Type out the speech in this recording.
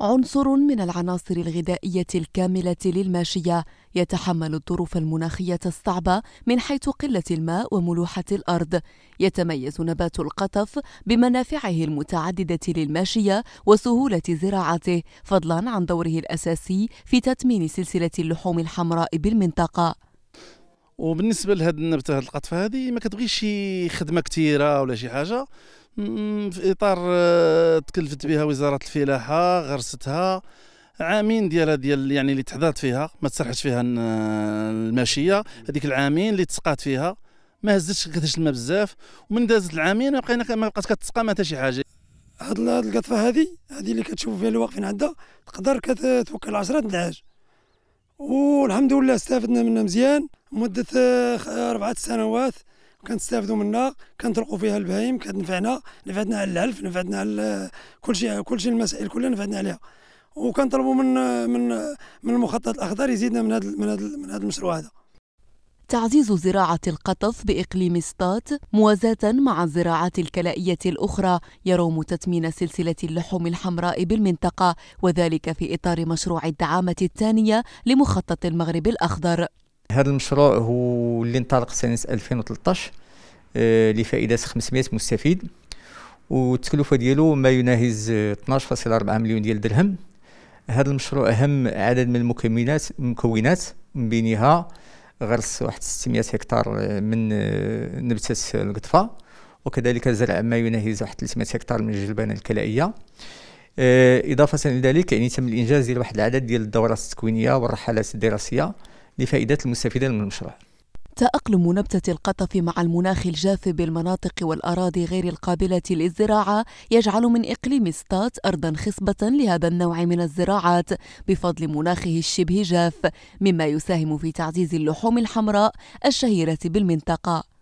عنصر من العناصر الغذائية الكاملة للماشية يتحمل الظروف المناخية الصعبة من حيث قلة الماء وملوحة الأرض يتميز نبات القطف بمنافعه المتعددة للماشية وسهولة زراعته فضلا عن دوره الأساسي في تثمين سلسلة اللحوم الحمراء بالمنطقة وبالنسبه لهاد النبته هاد القطف هذه ما كتبغيش شي خدمه كثيره ولا شي حاجه في اطار آه، تكلفت بها وزاره الفلاحه غرستها عامين ديالها ديال يعني اللي تحضرت فيها ما تسرحش فيها آه، الماشيه هذيك العامين اللي تسقات فيها ما هزتش كتهش الماء بزاف ومن دازت العامين بقينا ما بقات كتسقى ما حتى شي حاجه هاد القطفه هذه هذه اللي كتشوفوا فيها اللي واقفين عندها تقدر كتوكل 10 العاج والحمد لله استفدنا منها مزيان مده آه، اربعه سنوات كنستافدوا منها كنطرقوا فيها البهايم كتنفعنا نفعتنا على العلف نفعتنا على كل شيء كل شيء المسائل كلها نفعتنا عليها وكنطلبوا من من من المخطط الاخضر يزيدنا من هذا من هذا من هذا المشروع هذا تعزيز زراعة القطف بإقليم سطات موازاة مع الزراعات الكلائية الأخرى يروم تثمين سلسلة اللحوم الحمراء بالمنطقة وذلك في إطار مشروع الدعامة الثانية لمخطط المغرب الأخضر هذا المشروع هو اللي انطلق سنة 2013 آه، لفائدة 500 مستفيد والتكلفة ديالو ما يناهز 12.4 آه، مليون ديال درهم هذا المشروع أهم عدد من المكونات مكونات من بينها غرس واحد 600 هكتار آه، من نبتة القطفة وكذلك زرع ما يناهز واحد 300 هكتار من الجلبانة الكلائية إضافة إلى ذلك يعني تم الإنجاز ديال واحد العدد ديال الدورات التكوينية والرحلات الدراسية لفائده المستفيدة من المشروع تأقلم نبتة القطف مع المناخ الجاف بالمناطق والأراضي غير القابلة للزراعة يجعل من إقليم ستات أرضا خصبة لهذا النوع من الزراعات بفضل مناخه الشبه جاف مما يساهم في تعزيز اللحوم الحمراء الشهيرة بالمنطقة